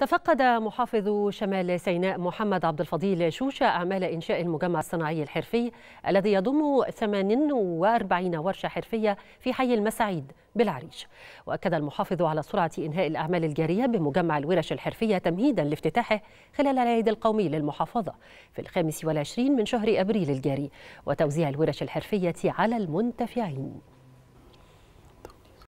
تفقد محافظ شمال سيناء محمد عبد الفضيل شوشة أعمال إنشاء المجمع الصناعي الحرفي الذي يضم 48 ورشة حرفية في حي المساعيد بالعريش وأكد المحافظ على سرعة إنهاء الأعمال الجارية بمجمع الورش الحرفية تمهيدا لافتتاحه خلال العيد القومي للمحافظة في الخامس والعشرين من شهر أبريل الجاري وتوزيع الورش الحرفية على المنتفعين